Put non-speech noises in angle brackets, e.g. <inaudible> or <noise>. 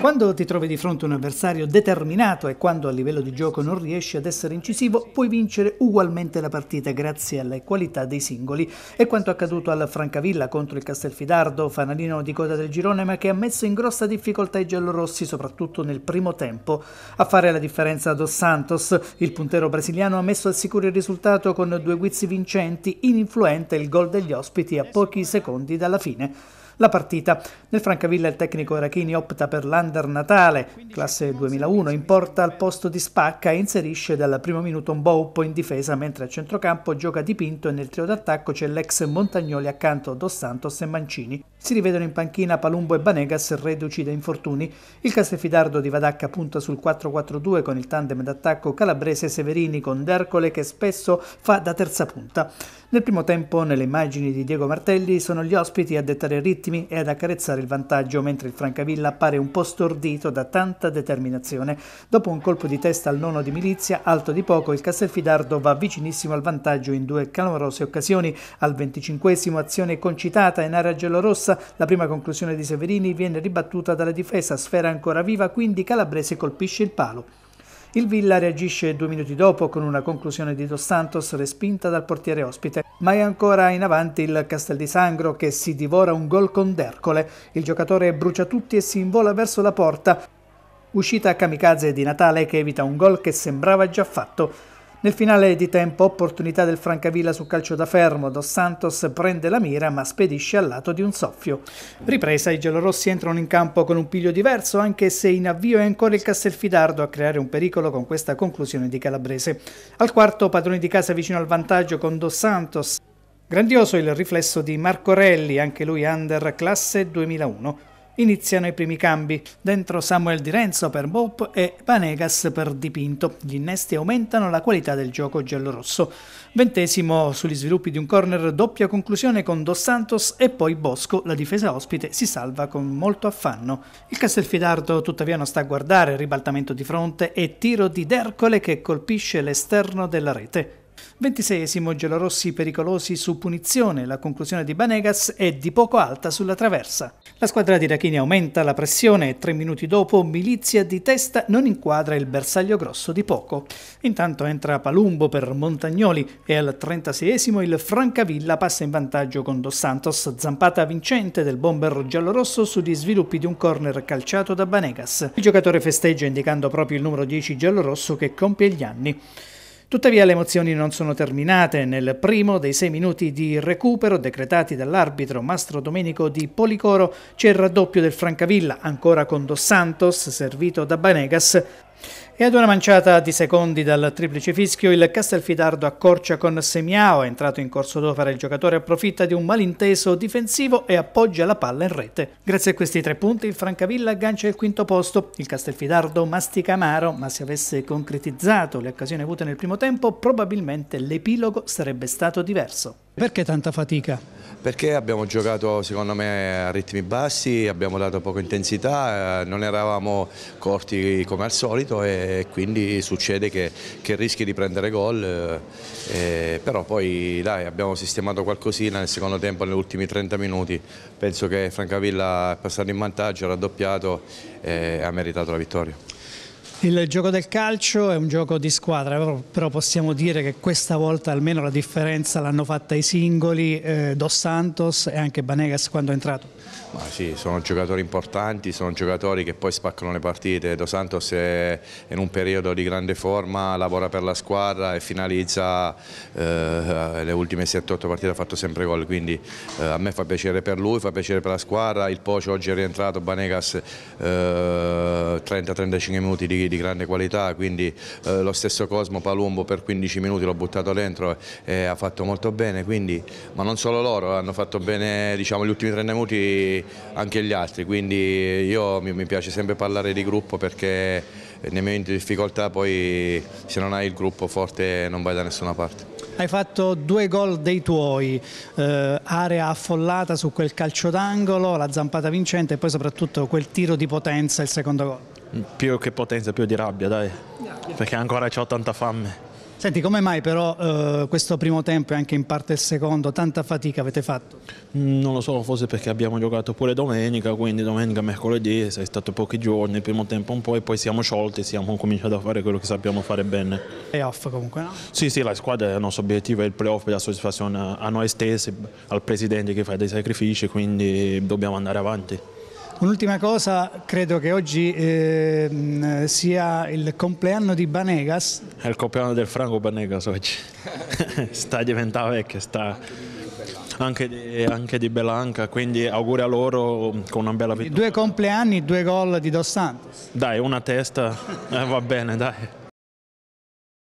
Quando ti trovi di fronte a un avversario determinato e quando a livello di gioco non riesci ad essere incisivo, puoi vincere ugualmente la partita grazie alle qualità dei singoli. È quanto accaduto al Francavilla contro il Castelfidardo, fanalino di coda del girone, ma che ha messo in grossa difficoltà i giallorossi, soprattutto nel primo tempo. A fare la differenza Dos Santos, il puntero brasiliano ha messo al sicuro il risultato con due guizzi vincenti, ininfluente il gol degli ospiti a pochi secondi dalla fine la partita. Nel Francavilla il tecnico Arachini opta per l'under Natale, classe 2001, in porta al posto di Spacca e inserisce dal primo minuto un Boppo in difesa, mentre a centrocampo gioca Dipinto e nel trio d'attacco c'è l'ex Montagnoli accanto Dos Santos e Mancini. Si rivedono in panchina Palumbo e Banegas reduci da infortuni. Il Castelfidardo di Vadacca punta sul 4-4-2 con il tandem d'attacco calabrese Severini con Dercole che spesso fa da terza punta. Nel primo tempo, nelle immagini di Diego Martelli, sono gli ospiti a dettare ritmi ultimi è ad accarezzare il vantaggio mentre il Francavilla appare un po' stordito da tanta determinazione. Dopo un colpo di testa al nono di Milizia, alto di poco, il Castelfidardo va vicinissimo al vantaggio in due calorose occasioni. Al 25 azione concitata in area giallorossa, la prima conclusione di Severini viene ribattuta dalla difesa, sfera ancora viva, quindi Calabrese colpisce il palo. Il Villa reagisce due minuti dopo con una conclusione di Dos Santos respinta dal portiere ospite, ma è ancora in avanti il Castel di Sangro che si divora un gol con Dercole. Il giocatore brucia tutti e si invola verso la porta. Uscita a kamikaze di Natale che evita un gol che sembrava già fatto. Nel finale di tempo, opportunità del Francavilla su calcio da fermo, Dos Santos prende la mira ma spedisce al lato di un soffio. Ripresa, i gelorossi entrano in campo con un piglio diverso anche se in avvio è ancora il Castelfidardo a creare un pericolo con questa conclusione di Calabrese. Al quarto, padroni di casa vicino al vantaggio con Dos Santos. Grandioso il riflesso di Marco Relli, anche lui under classe 2001 iniziano i primi cambi. Dentro Samuel Di Renzo per Bop e Panegas per Dipinto. Gli innesti aumentano la qualità del gioco giallorosso. Ventesimo sugli sviluppi di un corner doppia conclusione con Dos Santos e poi Bosco, la difesa ospite, si salva con molto affanno. Il Castelfidardo tuttavia non sta a guardare, ribaltamento di fronte e tiro di D'Ercole che colpisce l'esterno della rete. 26esimo Gelorossi pericolosi su punizione, la conclusione di Banegas è di poco alta sulla traversa. La squadra di Rachini aumenta la pressione e tre minuti dopo Milizia di testa non inquadra il bersaglio grosso di poco. Intanto entra Palumbo per Montagnoli e al 36esimo il Francavilla passa in vantaggio con Dos Santos, zampata vincente del bomber giallorosso sugli sviluppi di un corner calciato da Banegas. Il giocatore festeggia indicando proprio il numero 10 giallorosso che compie gli anni. Tuttavia le emozioni non sono terminate. Nel primo dei sei minuti di recupero decretati dall'arbitro Mastro Domenico di Policoro c'è il raddoppio del Francavilla, ancora con Dos Santos, servito da Banegas, e ad una manciata di secondi dal triplice fischio il Castelfidardo accorcia con Semiao, entrato in corso d'opera il giocatore approfitta di un malinteso difensivo e appoggia la palla in rete. Grazie a questi tre punti il Francavilla aggancia il quinto posto, il Castelfidardo mastica amaro, ma se avesse concretizzato le occasioni avute nel primo tempo probabilmente l'epilogo sarebbe stato diverso. Perché tanta fatica? perché abbiamo giocato secondo me a ritmi bassi, abbiamo dato poca intensità, eh, non eravamo corti come al solito e quindi succede che, che rischi di prendere gol, eh, però poi dai, abbiamo sistemato qualcosina nel secondo tempo, negli ultimi 30 minuti, penso che Francavilla è passato in vantaggio, ha raddoppiato e eh, ha meritato la vittoria. Il gioco del calcio è un gioco di squadra, però possiamo dire che questa volta almeno la differenza l'hanno fatta i singoli, eh, Dos Santos e anche Banegas quando è entrato. Ma sì, sono giocatori importanti, sono giocatori che poi spaccano le partite. Dos Santos è in un periodo di grande forma, lavora per la squadra e finalizza eh, le ultime 7-8 partite, ha fatto sempre gol, quindi eh, a me fa piacere per lui, fa piacere per la squadra. Il Pocio oggi è rientrato, Banegas 30-35 eh, minuti di di, grande qualità, quindi eh, lo stesso Cosmo Palumbo per 15 minuti l'ho buttato dentro e ha fatto molto bene, quindi, ma non solo loro, hanno fatto bene diciamo, gli ultimi 30 minuti anche gli altri, quindi io mi, mi piace sempre parlare di gruppo perché nei momenti di difficoltà poi se non hai il gruppo forte non vai da nessuna parte. Hai fatto due gol dei tuoi, eh, area affollata su quel calcio d'angolo, la zampata vincente e poi soprattutto quel tiro di potenza, il secondo gol più che potenza, più di rabbia, dai, perché ancora ho tanta fame. Senti, come mai però eh, questo primo tempo e anche in parte il secondo tanta fatica avete fatto? Mm, non lo so, forse perché abbiamo giocato pure domenica, quindi domenica, mercoledì, sei stato pochi giorni, il primo tempo un po' e poi siamo sciolti, siamo cominciati a fare quello che sappiamo fare bene. Playoff comunque, no? Sì, sì, la squadra, il nostro obiettivo è il playoff per la soddisfazione a noi stessi, al presidente che fa dei sacrifici, quindi dobbiamo andare avanti. Un'ultima cosa, credo che oggi eh, sia il compleanno di Banegas. È il compleanno del Franco Banegas oggi. <laughs> sta diventando vecchio, sta anche di, anche di Belanca, quindi auguri a loro con una bella vittoria. Due compleanni, due gol di Dos Santos. Dai, una testa, eh, va bene, dai.